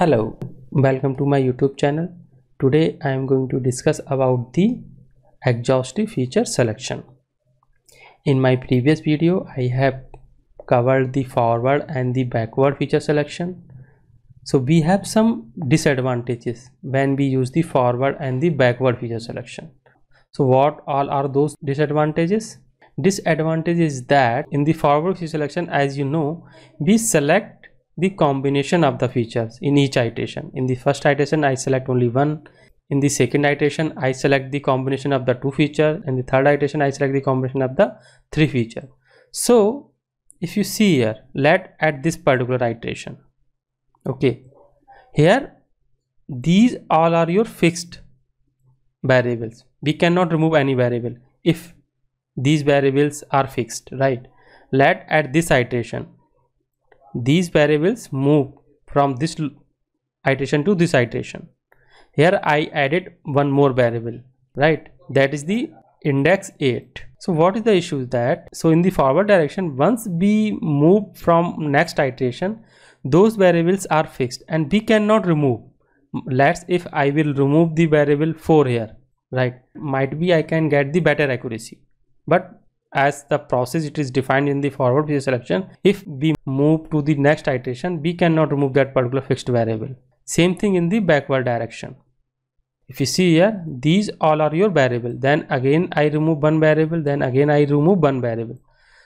hello welcome to my youtube channel today i am going to discuss about the exhaustive feature selection in my previous video i have covered the forward and the backward feature selection so we have some disadvantages when we use the forward and the backward feature selection so what all are those disadvantages disadvantage is that in the forward feature selection as you know we select the combination of the features in each iteration. In the first iteration, I select only one. In the second iteration, I select the combination of the two features. and the third iteration, I select the combination of the three features. So if you see here, let at this particular iteration. Okay. Here, these all are your fixed variables. We cannot remove any variable if these variables are fixed, right? Let at this iteration these variables move from this iteration to this iteration here i added one more variable right that is the index 8 so what is the issue that so in the forward direction once we move from next iteration those variables are fixed and we cannot remove let's if i will remove the variable 4 here right might be i can get the better accuracy but as the process it is defined in the forward view selection if we move to the next iteration we cannot remove that particular fixed variable same thing in the backward direction if you see here these all are your variable then again i remove one variable then again i remove one variable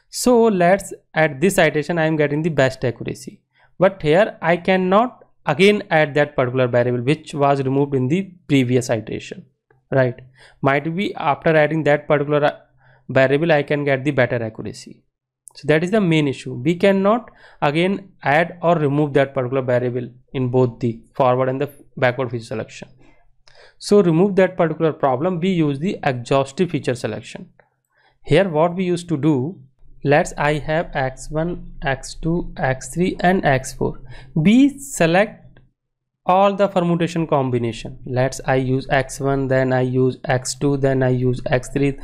so let's at this iteration i am getting the best accuracy but here i cannot again add that particular variable which was removed in the previous iteration right might be after adding that particular variable I can get the better accuracy. So that is the main issue. We cannot again add or remove that particular variable in both the forward and the backward feature selection. So remove that particular problem, we use the exhaustive feature selection. Here what we used to do, let's I have x1, x2, x3 and x4. We select all the permutation combination. Let's I use x1, then I use x2, then I use x3,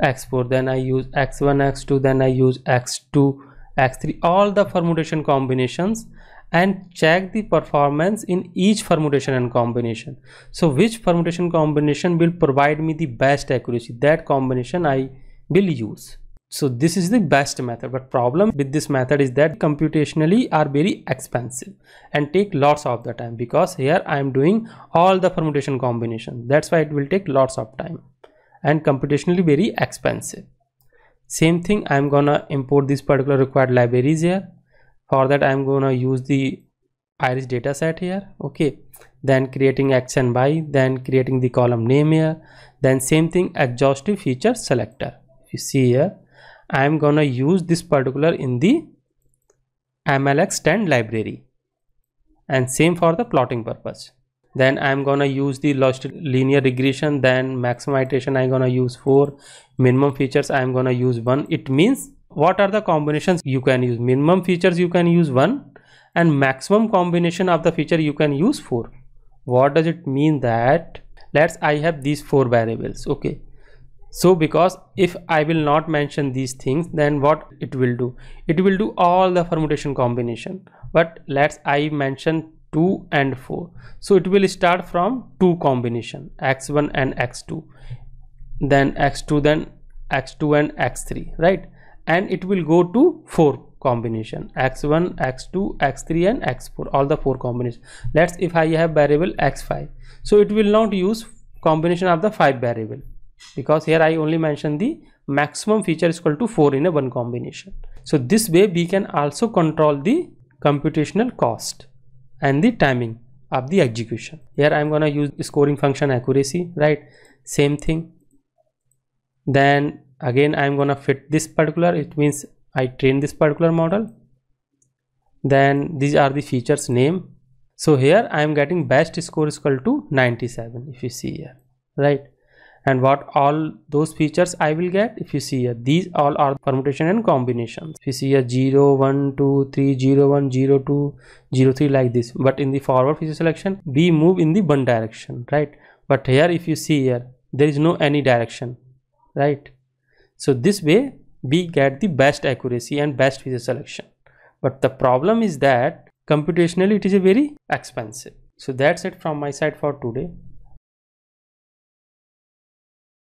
x4 then i use x1 x2 then i use x2 x3 all the permutation combinations and check the performance in each permutation and combination so which permutation combination will provide me the best accuracy that combination i will use so this is the best method but problem with this method is that computationally are very expensive and take lots of the time because here i am doing all the permutation combination that's why it will take lots of time and computationally very expensive. Same thing, I'm gonna import these particular required libraries here. For that, I'm gonna use the iris dataset here. Okay, then creating action by, then creating the column name here. Then same thing, exhaustive feature selector. you see here, I'm gonna use this particular in the MLX10 library and same for the plotting purpose then i'm gonna use the lost linear regression then maximization i'm gonna use four minimum features i'm gonna use one it means what are the combinations you can use minimum features you can use one and maximum combination of the feature you can use four what does it mean that let's i have these four variables okay so because if i will not mention these things then what it will do it will do all the permutation combination but let's i mention 2 and 4 so it will start from 2 combination x1 and x2 then x2 then x2 and x3 right and it will go to 4 combination x1 x2 x3 and x4 all the four combination let's if i have variable x5 so it will not use combination of the five variable because here i only mentioned the maximum feature is equal to 4 in a one combination so this way we can also control the computational cost and the timing of the execution here i'm going to use scoring function accuracy right same thing then again i'm going to fit this particular it means i train this particular model then these are the features name so here i am getting best score is equal to 97 if you see here right and what all those features I will get if you see here these all are permutation and combinations if you see here 0 1 2 3 0 1 0 2 0 3 like this but in the forward feature selection we move in the one direction right but here if you see here there is no any direction right so this way we get the best accuracy and best feature selection but the problem is that computationally it is a very expensive so that's it from my side for today